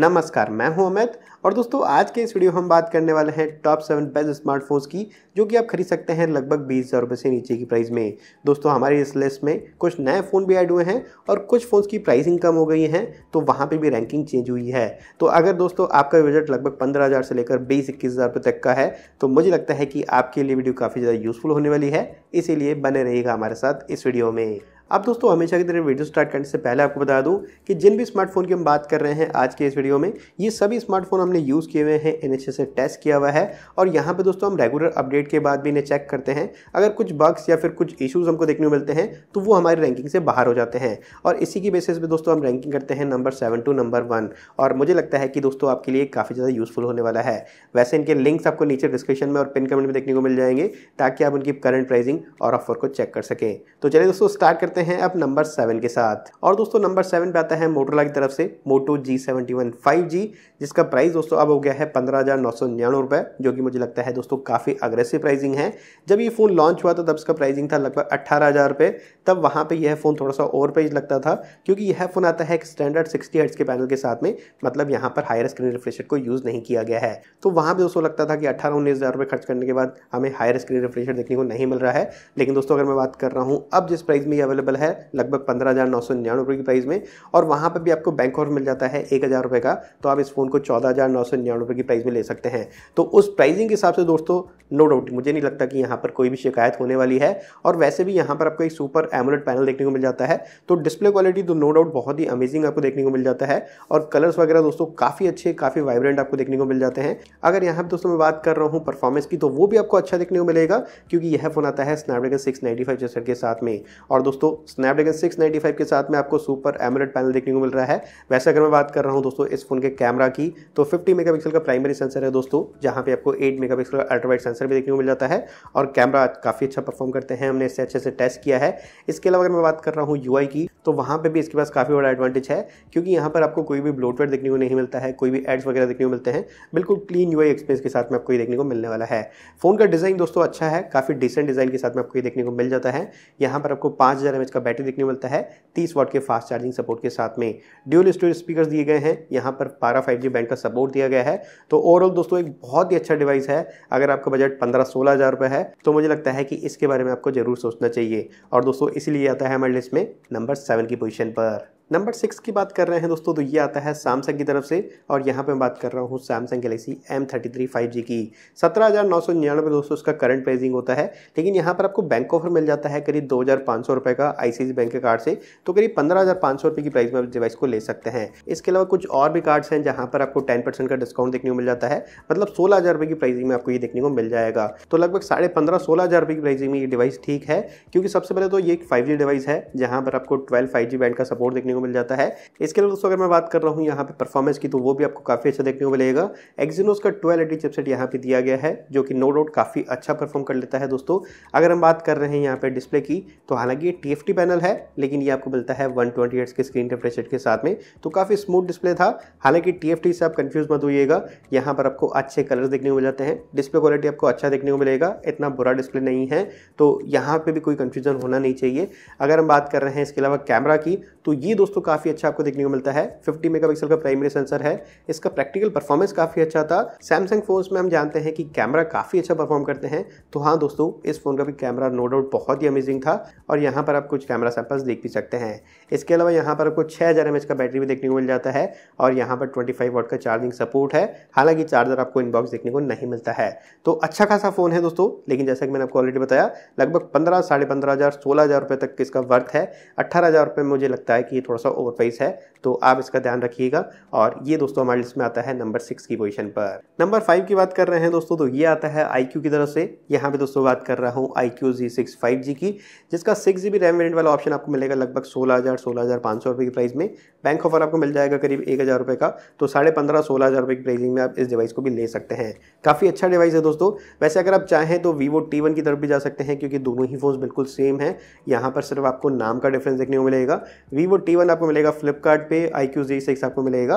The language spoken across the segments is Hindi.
नमस्कार मैं हूं अमित और दोस्तों आज के इस वीडियो हम बात करने वाले हैं टॉप सेवन बेस्ट स्मार्टफोन्स की जो कि आप खरीद सकते हैं लगभग बीस हज़ार रुपये से नीचे की प्राइस में दोस्तों हमारे इस लिस्ट में कुछ नए फ़ोन भी ऐड हुए हैं और कुछ फ़ोन्स की प्राइसिंग कम हो गई है तो वहाँ पर भी रैंकिंग चेंज हुई है तो अगर दोस्तों आपका बजट लगभग पंद्रह हज़ार से लेकर बीस इक्कीस हज़ार रुपये तक का है तो मुझे लगता है कि आपके लिए वीडियो काफ़ी ज़्यादा यूज़फुल होने वाली है इसीलिए बने रहेगा हमारे साथ इस वीडियो में अब दोस्तों हमेशा की तरह वीडियो स्टार्ट करने से पहले आपको बता दूं कि जिन भी स्मार्टफोन की हम बात कर रहे हैं आज के इस वीडियो में ये सभी स्मार्टफोन हमने यूज़ किए हुए हैं इन से टेस्ट किया हुआ है और यहाँ पे दोस्तों हम रेगुलर अपडेट के बाद भी इन्हें चेक करते हैं अगर कुछ बग्स या फिर कुछ इशूज़ हमको देखने को मिलते हैं तो वो हमारी रैंकिंग से बाहर हो जाते हैं और इसी की बेसिस पर दोस्तों हम रैंकिंग करते हैं number seven to number one और मुझे लगता है कि दोस्तों आपके लिए काफ़ी ज़्यादा यूज़फुल होने वाला है वैसे इनके लिंक्स आपको नीचे डिस्क्रिप्शन में और पिन कमेंट में देखने को मिल जाएंगे ताकि आप उनकी करंट प्राइजिंग और ऑफर को चेक कर सकें तो चलिए दोस्तों स्टार्ट करते करते हैं अब नंबर सेवन के साथ और दोस्तों नंबर सेवन पे आता है मोटरला की तरफ से मोटो जी सेवेंटी जिसका प्राइस दोस्तों अब हो गया है पंद्रह जो कि मुझे लगता है दोस्तों काफ़ी अग्रेसिव प्राइसिंग है जब ये फ़ोन लॉन्च हुआ था तब इसका प्राइसिंग था लगभग अट्ठारह तब वहाँ पे यह फ़ोन थोड़ा सा ओवर पेज लगता था क्योंकि यह फ़ोन आता है एक स्टैंडर्ड सिक्सटी हर्ट्ज़ के पैनल के साथ में मतलब यहाँ पर हायर स्क्रीन रिफ्रेश को यूज़ नहीं किया गया है तो वहाँ पर दोस्तों लगता था कि अट्ठारह उन्नीस हज़ार रुपये खर्च करने के बाद हमें हायर स्क्रीन रिफ्रेश देखने को नहीं मिल रहा है लेकिन दोस्तों अगर मैं बात कर रहा हूँ अब जिस प्राइस में ये अवेलेबल है लगभग पंद्रह हज़ार नौ सौ निन्यानवे रुपये की प्राइस में और वहाँ पर भी आपको बैंक ऑफर मिल जाता है एक हज़ार रुपये का तो आप इस फ़ोन को चौदह हज़ार नौ सौ निन्यानवे रुपये की प्राइस में ले सकते हैं तो उस प्राइजिंग के हिसाब से दोस्तों नो डाउट मुझे नहीं लगता कि यहाँ पर कोई भी शिकायत होने वाली है और वैसे भी यहाँ पर आपको एक सुपर एमोलेट पैनल देखने को मिल जाता है तो डिस्प्ले क्वालिटी तो नो डाउट बहुत ही अमेजिंग आपको देखने को मिल जाता है और कलर्स वगैरह दोस्तों काफ़ी अच्छे काफ़ी वाइब्रेंट आपको देखने को मिल जाते हैं अगर यहाँ पर दोस्तों मैं बात कर रहा हूँ परफॉर्मेंस की तो वो भी आपको अच्छा देखने को मिलेगा क्योंकि यह फ़ोन आता है स्नैपड्रैगन सिक्स नाइन्टी के साथ में और दोस्तों स्नैपड्रैगन सिक्स के साथ में आपको सुपर एमोलेट पैनल देखने को मिल रहा है वैसे अगर मैं बात कर रहा हूँ दोस्तों इस फोन के कैमरा की तो फिफ्टी मेगा का प्राइमरी सेंसर है दोस्तों जहाँ पे आपको एट मेगा का अल्ट्रावाइट सेंसर भी देखने को मिल जाता है और कैमरा काफ़ी अच्छा परफॉर्म करते हैं हमने इससे अच्छे से टेस्ट किया है इसके अलावा अगर मैं बात कर रहा हूँ यू की तो वहाँ पर भी इसके पास काफ़ी बड़ा एडवांटेज है क्योंकि यहाँ पर आपको कोई भी ब्लोटवेयर देखने को नहीं मिलता है कोई भी एड्स वगैरह देखने को मिलते हैं बिल्कुल क्लीन यू एक्सपीरियंस के साथ में आपको ये देखने को मिलने वाला है फ़ोन का डिज़ाइन दोस्तों अच्छा है काफ़ी डिसेंट डिज़ाइन के साथ में आपको ये देखने को मिल जाता है यहाँ पर आपको पाँच हज़ार का बैटरी देखने को मिलता है तीस वॉट के फास्ट चार्जिंग सपोर्ट के साथ में ड्यूल स्टोरेज स्पीकर दिए गए हैं यहाँ पर पारा फाइव बैंड का सपोर्ट दिया गया है तो ओवरऑल दोस्तों एक बहुत ही अच्छा डिवाइस है अगर आपका बजट पंद्रह सोलह हज़ार है तो मुझे लगता है कि इसके बारे में आपको जरूर सोचना चाहिए और दोस्तों इसीलिए आता है हमारे लिस्ट में नंबर सेवन की पोजीशन पर नंबर सिक्स की बात कर रहे हैं दोस्तों तो ये आता है सैमसंग की तरफ से और यहाँ पे मैं बात कर रहा हूँ Samsung Galaxy M thirty three five G की सत्रह हज़ार नौ सौ निन्यानवे दोस्तों इसका करंट प्राइसिंग होता है लेकिन यहाँ पर आपको बैंक ऑफर मिल जाता है करीब दो हज़ार पाँच सौ रुपये का आई बैंक के कार्ड से तो करीब पंद्रह हज़ार पाँच सौ रुपये की प्राइस में आप डिवाइस को ले सकते हैं इसके अलावा कुछ और भी कार्ड्स हैं जहाँ पर आपको टेन परसेंट का डिस्काउंट देखने को मिल जाता है मतलब सोलह हज़ार रुपये की प्राइसिंग में आपको ये देखने को मिल जाएगा तो लगभग साढ़े पंद्रह सोलह हज़ार रुपये की प्राइसिंग में ये डिवाइस ठीक है क्योंकि सबसे पहले तो ये एक फाइव जी डिवाइस है जहाँ पर आपको ट्वेल्व फाइव जी बैंड का सपोर्ट देखने को मिल जाता है इसके अलावा दोस्तों अगर मैं बात कर रहा हूँ यहाँ पे परफॉर्मेंस की तो वो भी आपको काफ़ी अच्छा देखने को मिलेगा एक्जीनोस का ट्वेल्व एटी चिपसेट यहाँ पे दिया गया है जो कि नो डाउट काफ़ी अच्छा परफॉर्म कर लेता है दोस्तों अगर हम बात कर रहे हैं यहाँ पे डिस्प्ले की तो हालांकि ये टी पैनल है लेकिन ये आपको मिलता है वन ट्वेंटी के स्क्रीन रिफ्रेश के साथ में तो काफ़ी स्मूथ डिस्प्ले था हालांकि टी से आप कन्फ्यूज़ मत होइएगा यहाँ पर आपको अच्छे कलर देखने को मिल जाते हैं डिस्प्ले क्वालिटी आपको अच्छा देखने को मिलेगा इतना बुरा डिस्प्ले नहीं है तो यहाँ पर भी कोई कंफ्यूजन होना नहीं चाहिए अगर हम बात कर रहे हैं इसके अलावा कैमरा की तो ये दोस्तों दोस्तों काफ़ी अच्छा आपको देखने को मिलता है 50 मेगापिक्सल का प्राइमरी सेंसर है इसका प्रैक्टिकल परफॉर्मेंस काफ़ी अच्छा था सैमसंग फोन्स में हम जानते हैं कि कैमरा काफ़ी अच्छा परफॉर्म करते हैं तो हाँ दोस्तों इस फ़ोन का भी कैमरा नो डाउट बहुत ही अमेजिंग था और यहाँ पर आप कुछ कैमरा सैंपल्स देख भी सकते हैं इसके अलावा यहाँ पर आपको छह हज़ार का बैटरी भी देखने को मिल जाता है और यहाँ पर ट्वेंटी फाइव का चार्जिंग सपोर्ट है हालांकि चार्जर आपको इनबॉक्स देखने को नहीं मिलता है तो अच्छा खासा फ़ोन है दोस्तों लेकिन जैसा कि मैंने आपको ऑलरेडी बताया लगभग पंद्रह साढ़े पंद्रह हज़ार सोलह हज़ार रुपये तक इसका वर्थ है अट्ठारह हज़ार रुपये मुझे लगता है कि ये थोड़ा थोड़ा सा ओवरप्राइस है तो आप इसका ध्यान रखिएगा और ये दोस्तों हमारे लिस्ट में आता है नंबर सिक्स की पोजीशन पर नंबर फाइव की बात कर रहे हैं दोस्तों तो ये आता है आई की तरफ से यहाँ पे दोस्तों बात कर रहा हूँ आई क्यू की जिसका six G B RAM variant वाला ऑप्शन आपको मिलेगा लगभग सोलह हज़ार सोलह की प्राइस में बैंक ऑफर आपको मिल जाएगा करीब एक हज़ार का तो साढ़े पंद्रह सोलह हज़ार की प्राइसिंग में आप इस डिवाइस को भी ले सकते हैं काफ़ी अच्छा डिवाइस है दोस्तों वैसे अगर आप चाहें तो वीवो टी की तरफ भी जा सकते हैं क्योंकि दोनों ही फ़ोन बिल्कुल सेम है यहाँ पर सिर्फ आपको नाम का डिफरेंस देखने को मिलेगा वीवो टी आपको मिलेगा फ्लिपकार्ट पे आई क्यू आपको मिलेगा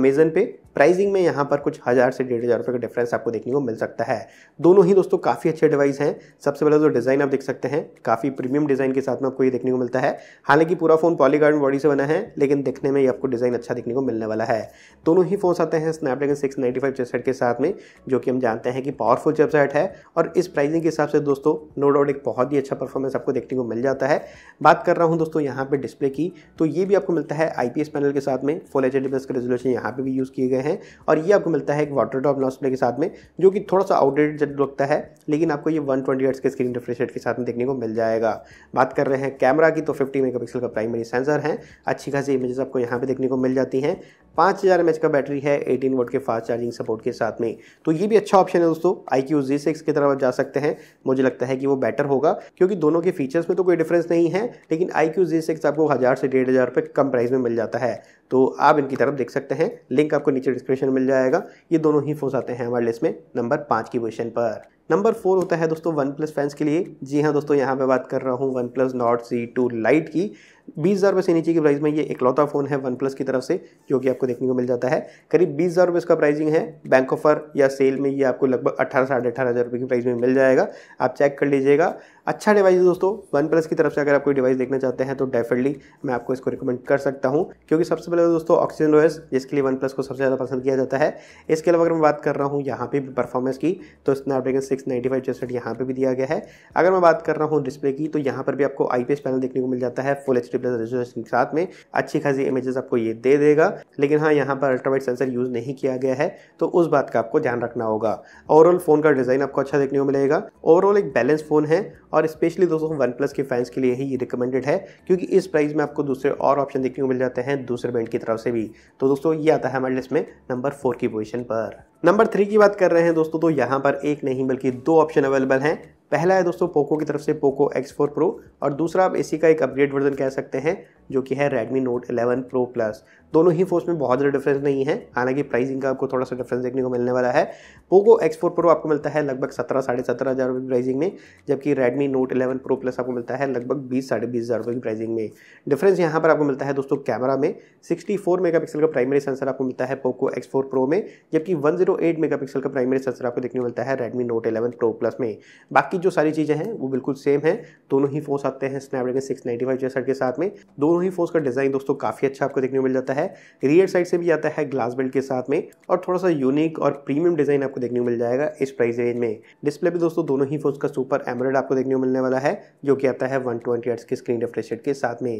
अमेजन पे प्राइसिंग में यहाँ पर कुछ हज़ार से डेढ़ हज़ार रुपये का डिफरेंस आपको देखने को मिल सकता है दोनों ही दोस्तों काफ़ी अच्छे डिवाइस हैं सबसे पहले तो डिज़ाइन आप देख सकते हैं काफ़ी प्रीमियम डिज़ाइन के साथ में आपको ये देखने को मिलता है हालांकि पूरा फ़ोन पॉलीगार्डन बॉडी से बना है लेकिन दिखने में ये आपको डिज़ाइन अच्छा देखने को मिलने वाला है दोनों ही फोन आते हैं स्नैपड्रैगन सिक्स नाइन्टी के साथ में जो कि हम जानते हैं कि पावरफुल चिपसेट है और इस प्राइसिंग के हिसाब से दोस्तों नो डाउट एक बहुत ही अच्छा परफॉर्मेंस आपको देखने को मिल जाता है बात कर रहा हूँ दोस्तों यहाँ पर डिस्प्ले की तो ये भी आपको मिलता है आई पैनल के साथ में फुल एच डी का रेजोल्यूशन यहाँ पर भी यूज़ किए गए गए हैं और ये आपको मिलता है एक वाटर ड्रॉप लॉस प्ले के साथ में जो कि थोड़ा सा आउटडेटेड लगता है लेकिन आपको ये वन ट्वेंटी के स्क्रीन रिफ्रेश रेट के साथ में देखने को मिल जाएगा बात कर रहे हैं कैमरा की तो फिफ्टी मेगापिक्सल का प्राइमरी सेंसर है अच्छी खासी इमेजेस आपको यहाँ पर देखने को मिल जाती हैं पाँच हज़ार एम का बैटरी है एटीन वोट के फास्ट चार्जिंग सपोर्ट के साथ में तो ये भी अच्छा ऑप्शन है दोस्तों आई क्यू जी सिक्स की तरफ जा सकते हैं मुझे लगता है कि वो बेटर होगा क्योंकि दोनों के फीचर्स में तो कोई डिफरेंस नहीं है लेकिन आई क्यू जी सिक्स आपको हज़ार से डेढ़ हज़ार रुपये कम प्राइस में मिल जाता है तो आप इनकी तरफ देख सकते हैं लिंक आपको नीचे डिस्क्रिप्शन मिल जाएगा ये दोनों ही फोर्स आते हैं हमारे लिस्ट में नंबर पाँच की पोजिशन पर नंबर फोर होता है दोस्तों वन प्लस फैंस के लिए जी हाँ दोस्तों यहाँ पे बात कर रहा हूँ OnePlus Nord C two lite की बीस हज़ार रुपये से नीचे की प्राइस में ये इकलौता फ़ोन है वन प्लस की तरफ से जो कि आपको देखने को मिल जाता है करीब बीस हज़ार रुपये इसका प्राइसिंग है बैंक ऑफर या सेल में ये आपको लगभग अठारह साढ़े अठारह हज़ार रुपये की प्राइस में मिल जाएगा आप चेक कर लीजिएगा अच्छा डिवाइस है दोस्तों वन प्लस की तरफ से अगर आप कोई डिवाइस देखना चाहते हैं तो डेफिनेटली मैं आपको इसको रिकमेंड कर सकता हूँ क्योंकि सबसे पहले तो दोस्तों ऑक्सीजन रोएस जिसके लिए वन प्लस को सबसे ज़्यादा पसंद किया जाता है इसके अलावा अगर मैं बात कर रहा हूँ यहाँ पे भी परफॉर्मेंस की तो Snapdragon six six ninety five चौसठ यहाँ पर भी दिया गया है अगर मैं बात कर रहा हूँ डिस्प्ले की तो यहाँ पर भी आपको आई पी एस पैनल देखने को मिल जाता है full H D plus resolution के साथ में अच्छी खासी इमेजेस आपको ये दे देगा लेकिन हाँ यहाँ पर अल्ट्रावाइट सेंसर यूज़ नहीं किया गया है तो उस बात का आपको ध्यान रखना होगा ओवरऑल फ़ोन का डिज़ाइन आपको अच्छा देखने को मिलेगा ओवरऑल एक बैलेंस फ़ोन है और स्पेशली दोस्तों वन प्लस के फैंस के लिए ही ये रिकमेंडेड है क्योंकि इस प्राइस में आपको दूसरे और ऑप्शन देखने को मिल जाते हैं दूसरे ब्रांड की तरफ से भी तो दोस्तों ये आता है हमारे लिस्ट में नंबर फोर की पोजिशन पर नंबर थ्री की बात कर रहे हैं दोस्तों तो यहाँ पर एक नहीं बल्कि दो ऑप्शन अवेलेबल हैं पहला है दोस्तों पोको की तरफ से पोको एक्स फोर प्रो और दूसरा आप इसी का एक अपग्रेड वर्जन कह सकते हैं जो कि है Redmi Note 11 Pro Plus दोनों ही फोन में बहुत ज़्यादा डिफरेंस नहीं है हालांकि प्राइसिंग का आपको थोड़ा सा डिफरेंस देखने को मिलने वाला है पोको X4 Pro आपको मिलता है लगभग सत्रह साढ़े सत्रह हज़ार रुपये की प्राइसिंग में जबकि Redmi Note 11 Pro Plus आपको मिलता है लगभग बीस साढ़े बीस हज़ार रुपये की प्राइसिंग में डिफरेंस यहाँ पर आपको मिलता है दोस्तों कैमरा में सिक्सटी फोर मेगा पिक्सल का प्राइमरी सेंसर आपको मिलता है पोको एक्स फोर प्रो में जबकि one zero eight mega pixel का प्राइमरी सेंसर आपको देखने को मिलता है Redmi Note eleven pro plus में बाकी बाकी जो सारी चीज़ें हैं वो बिल्कुल सेम है दोनों ही फोन्स आते हैं स्नैपड्रैगन सिक्स नाइन्टी फाइव जेसर के साथ में दोनों ही फोन्स का डिज़ाइन दोस्तों काफ़ी अच्छा आपको देखने को मिल जाता है रियर साइड से भी आता है ग्लास बेल्ट के साथ में और थोड़ा सा यूनिक और प्रीमियम डिज़ाइन आपको देखने को मिल जाएगा इस प्राइस रेंज में डिस्प्ले भी दोस्तों दोनों ही फोन्स का सुपर एमरेड आपको देखने को मिलने वाला है जो कि आता है वन ट्वेंटी की स्क्रीन रिफ्रेश के साथ में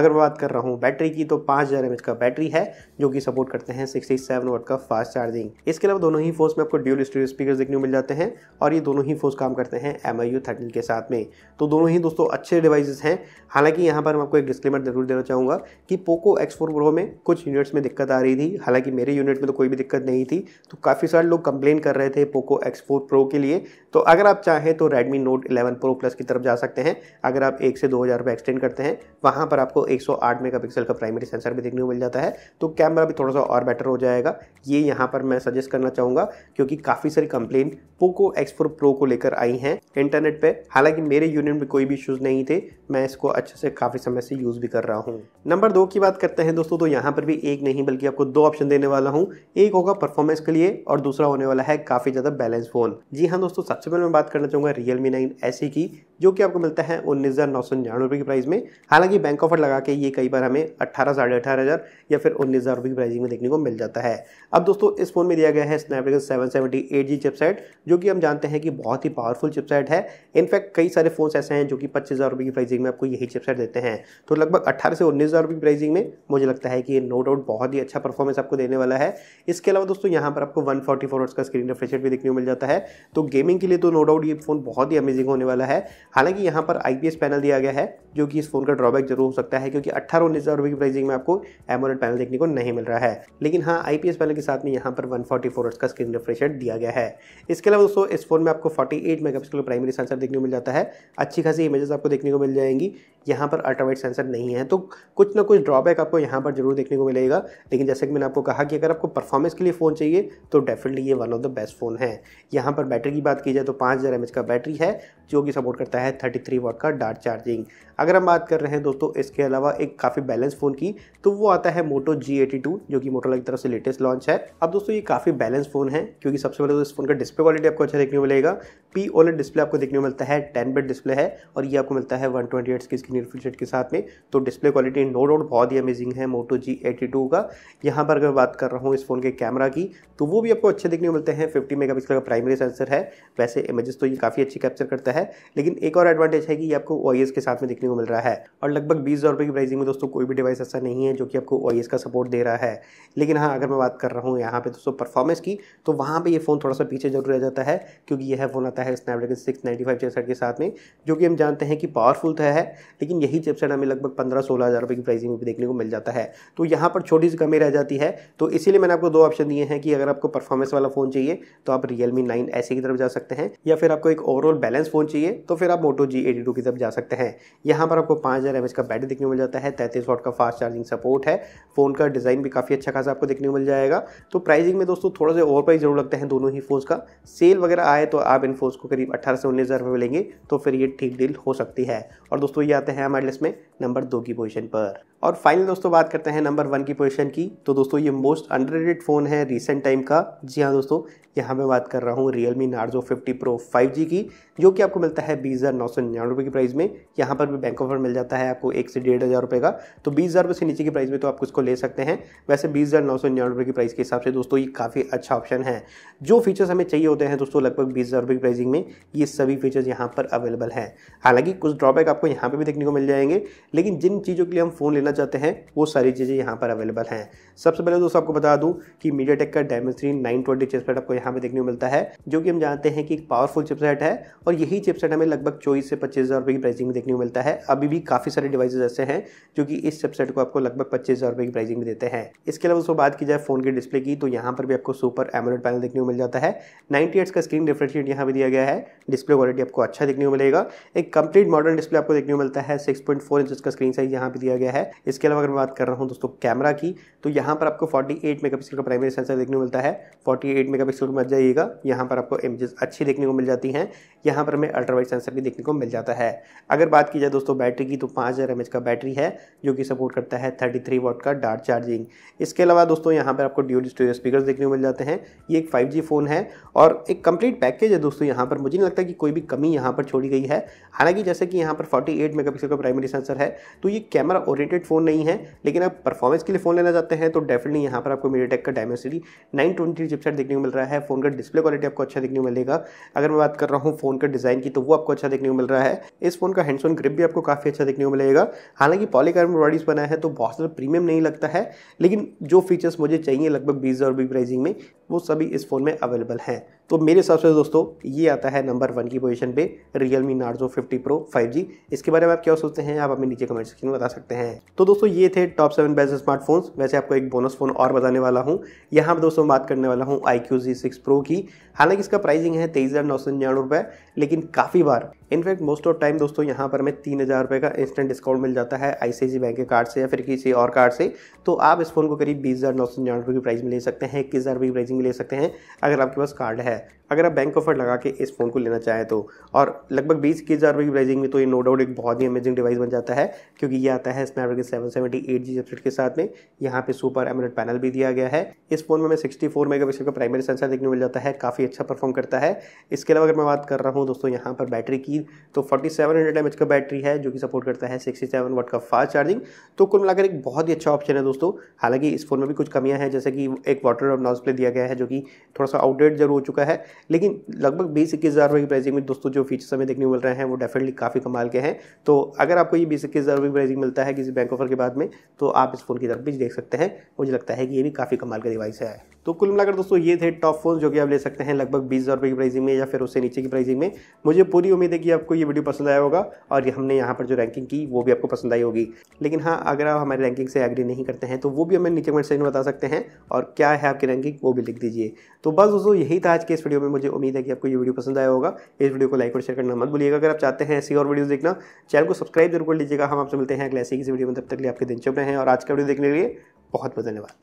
अगर मैं बात कर रहा हूँ बैटरी की तो पाँच हज़ार का बैटरी है जो कि सपोर्ट करते हैं सिक्सटी सेवन का फास्ट चार्जिंग इसके अलावा दोनों ही फोन में आपको ड्यूल स्टूडियो स्पीकर देखने को मिल जाते हैं और ये दोनों ही फोन काम करते हैं एम आई यू थर्टीन के साथ में तो दोनों ही दोस्तों अच्छे डिवाइसेस हैं हालांकि यहाँ पर मैं आपको एक डिस्क्लेमर जरूर देना चाहूँगा कि पोको एक्स फोर प्रो में कुछ यूनिट्स में दिक्कत आ रही थी हालांकि मेरे यूनिट में तो कोई भी दिक्कत नहीं थी तो काफ़ी सारे लोग कंप्लेन कर रहे थे पोको एक्स फोर प्रो के लिए तो अगर आप चाहें तो Redmi Note eleven pro plus की तरफ जा सकते हैं अगर आप एक से दो हज़ार रुपये एक्सटेंड करते हैं वहाँ पर आपको एक सौ आठ पिक्सल का प्राइमरी सेंसर भी देखने को मिल जाता है तो कैमरा भी थोड़ा सा और बेटर हो जाएगा ये यहाँ पर मैं सजेस्ट करना चाहूँगा क्योंकि काफ़ी सारी complain Poco X four pro को लेकर आई हैं इंटरनेट पे हालांकि मेरे यूनिट में कोई भी इश्यूज नहीं थे मैं इसको अच्छे से काफ़ी समय से यूज़ भी कर रहा हूँ नंबर दो की बात करते हैं दोस्तों तो यहाँ पर भी एक नहीं बल्कि आपको दो ऑप्शन देने वाला हूँ एक होगा परफॉर्मेंस के लिए और दूसरा होने वाला है काफ़ी ज़्यादा बैलेंस फ़ोन जी हाँ दोस्तों सबसे पहले मैं बात करना चाहूँगा रियल मी नाइन की जो कि आपको मिलता है उन्नीस हज़ार नौ सौ निन्यानवे रुपये की प्राइस में हालांकि बैंक ऑफर लगा के ये कई बार हमें अट्ठारह साढ़े अठारह हज़ार या फिर उन्नीस हज़ार रुपये की प्राइसिंग में देखने को मिल जाता है अब दोस्तों इस फोन में दिया गया है Snapdragon seven seventy eight G chipset जो कि हम जानते हैं कि बहुत ही पावरफुल चिपसेट चिपसेट है इनफैक्ट कई सारे फ़ोन्स ऐसे हैं जो कि पच्चीस हज़ार रुपये की प्राइसिंग में आपको यही चिपसेट देते हैं तो लगभग अट्ठारह से उन्नीस हज़ार रुपये की प्राइसिंग में मुझे लगता है कि ये नो डाउट बहुत ही अच्छा परफॉर्मेंस आपको देने वाला है इसके अलावा दोस्तों यहाँ पर आपको वन फोर्टी फोर का स्क्रीन रिफ्रेशर भी देखने को मिल जाता है तो गेमिंग के लिए तो नो डाउट ये फ़ोन बहुत ही अमेजिंग होने वाला है हालांकि यहाँ पर आई पैनल दिया गया है जो कि इस फ़ोन का ड्रॉबैक जरूर हो सकता है क्योंकि अट्ठारह उन्नीस हज़ार रुपये की प्राइसिंग में आपको एमोलेड पैनल देखने को नहीं मिल रहा है लेकिन हाँ आई पैनल के साथ में यहाँ पर वन फोर्टी का स्क्रीन रिफ्रेशर दिया गया है इसके अलावा दोस्तों इस फोन में आपको forty eight mega primary sensor देखने को मिल जाता है अच्छी खासी इमेजेस आपको देखने को मिल जाएंगी यहाँ पर अल्ट्रावाइट सेंसर नहीं है तो कुछ ना कुछ ड्रॉबैक आपको यहाँ पर जरूर देखने को मिलेगा लेकिन जैसे कि मैंने आपको कहा कि अगर आपको परफॉर्मेंस के लिए फ़ोन चाहिए तो डेफिनेटली ये one of the best phone है यहाँ पर बैटरी की बात की जाए तो पाँच हज़ार एम का बैटरी है जो कि सपोर्ट करता है थर्टी थ्री वॉट का डार्ट चार्जिंग अगर हम बात कर रहे हैं दोस्तों इसके अलावा एक काफ़ी बैलेंस फ़ोन की तो वो आता है मोटो जी एटी टू जो कि मोटोला की तरफ से लेटेस्ट लॉन्च है अब दोस्तों ये काफ़ी बैलेंस फ़ोन है क्योंकि सबसे पहले तो इस फोन का डिस्प्ले क्वालिटी आपको अच्छा देखने को मिलेगा पी ओलेट डिस्प्ले आपको देखने को मिलता है टेन बेड डिस्प्ले है और ये आपको मिलता है वन ट्वेंटी एट्स की इसकी न्यूर के साथ में तो डिस्प्ले क्वालिटी नो डाउट बहुत ही अमेजिंग है मोटो जी एटी टू का यहाँ पर अगर बात कर रहा हूँ इस फ़ोन के कैमरा की तो वो भी आपको अच्छे देखने को मिलते हैं फिफ्टी मेगा का प्राइमरी सेंसर है वैसे इमेजेस तो ये काफ़ी अच्छी कैप्चर करता है लेकिन एक और एडवांटेज है कि ये आपको ओ के साथ में देखने को मिल रहा है और लगभग बीस हज़ार की प्राइसिंग में दोस्तों कोई भी डिवाइस ऐसा नहीं है जो कि आपको ओ का सपोर्ट दे रहा है लेकिन हाँ अगर मैं बात कर रहा हूँ यहाँ पर दोस्तों परफॉर्मेंस की तो वहाँ पर ये फ़ोन थोड़ा सा पीछे जरूर रह जाता है क्योंकि यह फ़ोन आता है स्नैपड्रैगन सिक्स नाइन्टी फाइव के साथ में जो कि हम जानते हैं कि पावरफुल तो है लेकिन यही चिपसेट हमें लगभग पंद्रह सोलह हज़ार रुपये की प्राइसिंग में भी देखने को मिल जाता है तो यहाँ पर छोटी सी कमी रह जाती है तो इसीलिए मैंने आपको दो ऑप्शन दिए हैं कि अगर आपको परफॉर्मेंस वाला फ़ोन चाहिए तो आप रियल मी नाइन ऐसे की तरफ जा सकते हैं या फिर आपको एक ओवरऑल बैलेंस फ़ोन चाहिए तो फिर आप मोटो जी एटी टू की तरफ जा सकते हैं यहाँ पर आपको पाँच हज़ार का बैटरी देखने को मिल जाता है तैंतीस वॉट का फास्ट चार्जिंग सपोर्ट है फ़ोन का डिज़ाइन भी काफ़ी अच्छा खासा आपको देखने को मिल जाएगा तो प्राइसिंग में दोस्तों थोड़ा सा ओवर प्राइस जरूर लगते हैं दोनों ही फोन का सेल वगैरह आए तो आप इन फोन को करीब अट्ठारह से उन्नीस हज़ार मिलेंगे तो फिर ये ठीक डील हो सकती है और दोस्तों ये आते हैं हमारे लिस्ट में नंबर दो की पोजीशन पर और फाइनल दोस्तों बात करते हैं नंबर वन की पोजीशन की तो दोस्तों ये मोस्ट अंडररेटेड फ़ोन है रीसेंट टाइम का जी हाँ दोस्तों यहाँ मैं बात कर रहा हूँ नार्जो फिफ्टी 50 फाइव 5G की जो कि आपको मिलता है बीस हज़ार नौ सौ निन्यानवे की प्राइस में यहाँ पर भी बैंक ऑफर मिल जाता है आपको एक से डेढ़ हज़ार रुपये का तो बीस हज़ार रुपये से नीचे की प्राइस में तो आप इसको ले सकते हैं वैसे बीस हज़ार नौ सौ निन्यानवे की प्राइस के हिसाब से दोस्तों ये काफ़ी अच्छा ऑप्शन है जो फीचर्स हमें चाहिए होते हैं दोस्तों लगभग बीस हज़ार रुपये की प्राइसिंग में ये सभी फीचर्स यहाँ पर अवेलेबल हैं हालांकि कुछ ड्रॉबैक आपको यहाँ पर भी देखने को मिल जाएंगे लेकिन जिन चीज़ों के लिए हम फ़ोन लेना करना चाहते हैं वो सारी चीज़ें यहाँ पर अवेलेबल हैं सबसे पहले दोस्तों आपको बता दूँ कि मीडिया टेक का diamond Dimensity nine twenty chipset आपको यहाँ पर देखने को मिलता है जो कि हम जानते हैं कि एक पावरफुल चिपसेट है और यही चिपसेट हमें लगभग चौबीस से पच्चीस हज़ार रुपये की प्राइसिंग में देखने को मिलता है अभी भी काफ़ी सारे डिवाइसेज ऐसे हैं जो कि इस चिपसेट को आपको लगभग पच्चीस हज़ार रुपये की प्राइसिंग में देते हैं इसके अलावा दोस्तों बात की जाए फोन के डिस्प्ले की तो यहाँ पर भी आपको सुपर एमोलेड पैनल देखने को मिल जाता है नाइनटी एट्स का स्क्रीन रिफ्रेश रेट यहाँ पर दिया गया है डिस्प्ले क्वालिटी आपको अच्छा देखने को मिलेगा एक कंप्लीट मॉडर्न डिस्प्ले आपको देखने को मिलता है सिक्स पॉइंट फोर इंच का स्क्रीन साइज यहाँ पे दिया गया है इसके अलावा अगर मैं बात कर रहा हूँ दोस्तों कैमरा की तो यहाँ पर आपको 48 मेगापिक्सल का प्राइमरी सेंसर देखने को मिलता है 48 मेगापिक्सल पिक्सल मत जाइएगा यहाँ पर आपको इमेजेस अच्छी देखने को मिल जाती हैं यहाँ पर हमें अल्ट्रावाइट सेंसर भी देखने को मिल जाता है अगर बात की जाए दोस्तों बैटरी की तो पाँच हज़ार का बैटरी है जो कि सपोर्ट करता है थर्टी थ्री का डार्ट चार्जिंग इसके अलावा दोस्तों यहाँ पर आपको ड्यूल स्टोरेज स्पीकर देखने को मिल जाते हैं ये एक फाइव फ़ोन है और एक कंप्लीट पैकेज है दोस्तों यहाँ पर मुझे नहीं लगता कि कोई भी कमी यहाँ पर छोड़ी गई है हालांकि जैसे कि यहाँ पर 48 मेगापिक्सल का प्राइमरी सेंसर है तो ये कैमरा ओरिएंटेड फ़ोन नहीं है लेकिन आप परफॉर्मेंस के लिए फ़ोन लेना चाहते हैं तो डेफिनेटली यहाँ पर आपको टेक का डायमेंसिटी नाइन ट्वेंटी चिपसेट देखने को मिल रहा है फ़ोन का डिस्प्ले क्वालिटी आपको अच्छा देखने को मिलेगा अगर मैं बात कर रहा हूँ फ़ोन का डिज़ाइन की तो वो आपको अच्छा देखने को मिल रहा है इस फोन का हैंडसोन ग्रिप भी आपको काफ़ी अच्छा देखने को मिलेगा हालांकि पॉलीकार्बन बॉडीज बना है तो बहुत ज़्यादा प्रीमियम नहीं लगता है लेकिन जो फीचर्स मुझे चाहिए लगभग बीस हज़ार रुपये प्राइसिंग में वो सभी इस फ़ोन में अवेलेबल हैं तो मेरे हिसाब से तो दोस्तों ये आता है नंबर वन की पोजीशन पे Realme Narzo fifty pro five G इसके बारे में आप क्या सोचते हैं आप हमें नीचे कमेंट सेक्शन में बता सकते हैं तो दोस्तों ये थे टॉप सेवन बेस्ट स्मार्टफोन्स वैसे आपको एक बोनस फोन और बताने वाला हूँ यहाँ पर दोस्तों बात करने वाला हूँ iQOO Z six pro की हालांकि इसका प्राइसिंग है तेईस हज़ार नौ सौ निन्यानवे रुपये लेकिन काफ़ी बार इनफैक्ट मोस्ट ऑफ टाइम दोस्तों यहाँ पर हमें तीन हज़ार रुपये का इंस्टेंट डिस्काउंट मिल जाता है आई बैंक के कार्ड से या फिर किसी और कार्ड से तो आप इस फोन को करीब बीस हज़ार नौ सौ निन्यानवे की प्राइस में ले सकते हैं इक्कीस हज़ार रुपये की प्राइसिंग में ले सकते हैं अगर आपके पास कार्ड है अगर आप बैंक ऑफर लगा के इस फ़ोन को लेना चाहें तो और लगभग बीस इक्कीस हज़ार रुपये की प्राइसिंग में तो ये नो डाउट एक बहुत ही अमेजिंग डिवाइस बन जाता है क्योंकि ये आता है Snapdragon seven seventy eight G chipset के साथ में यहाँ पे सुपर एमरेट पैनल भी दिया गया है इस फोन में हमें सिक्सटी फोर मेगा पिक्सल का प्राइमरी सेंसर देखने को मिल जाता है काफ़ी अच्छा परफॉर्म करता है इसके अलावा अगर मैं बात कर रहा हूँ दोस्तों यहाँ पर बैटरी की तो forty seven hundred M H का बैटरी है जो कि सपोर्ट करता है सिक्सटी सेवन वाट का फास्ट चार्जिंग तो कुल मिलाकर एक बहुत ही अच्छा ऑप्शन है दोस्तों हालांकि इस फोन में भी कुछ कमियाँ हैं जैसे कि एक वाटर और नॉज प्ले दिया गया है जो कि थोड़ा सा आउटडेट जरूर हो चुका है लेकिन लगभग बीस इक्कीस हज़ार रुपये की प्राइसिंग में दोस्तों जो फीचर्स हमें देखने को मिल रहे हैं वो डेफिनेटली काफ़ी कमाल के हैं तो अगर आपको ये बीस इक्कीस हज़ार रुपये की प्राइसिंग मिलता है किसी बैंक ऑफर के बाद में तो आप इस फ़ोन की तरफ भी देख सकते हैं मुझे लगता है कि ये भी काफ़ी कमाल का डिवाइस है तो कुल मिलाकर दोस्तों ये थे टॉप फोन जो कि आप ले सकते हैं लगभग बीस हज़ार रुपये की प्राइसिंग में या फिर उससे नीचे की प्राइसिंग में मुझे पूरी उम्मीद है कि आपको ये वीडियो पसंद आया होगा और हमने यहाँ पर जो रैंकिंग की वो भी आपको पसंद आई होगी लेकिन हाँ अगर आप हमारी रैंकिंग से एग्री नहीं करते हैं तो वो भी हमें नीचे कमेंट सेक्शन में बता सकते हैं और क्या है आपकी रैंकिंग वो भी लिख दीजिए तो बस दोस्तों यही था आज के इस वीडियो में मुझे उम्मीद है कि आपको ये वीडियो पसंद आया होगा इस वीडियो को लाइक और शेयर करना मत भूलिएगा अगर आप चाहते हैं ऐसी और वीडियो देखना चैनल को सब्सक्राइब जरूर कर लीजिएगा हम आपसे मिलते हैं अगले ऐसी किसी वीडियो में तब तक लिए आपके दिन चुप रहे हैं और आज का वीडियो देखने के लिए बहुत बहुत धन्यवाद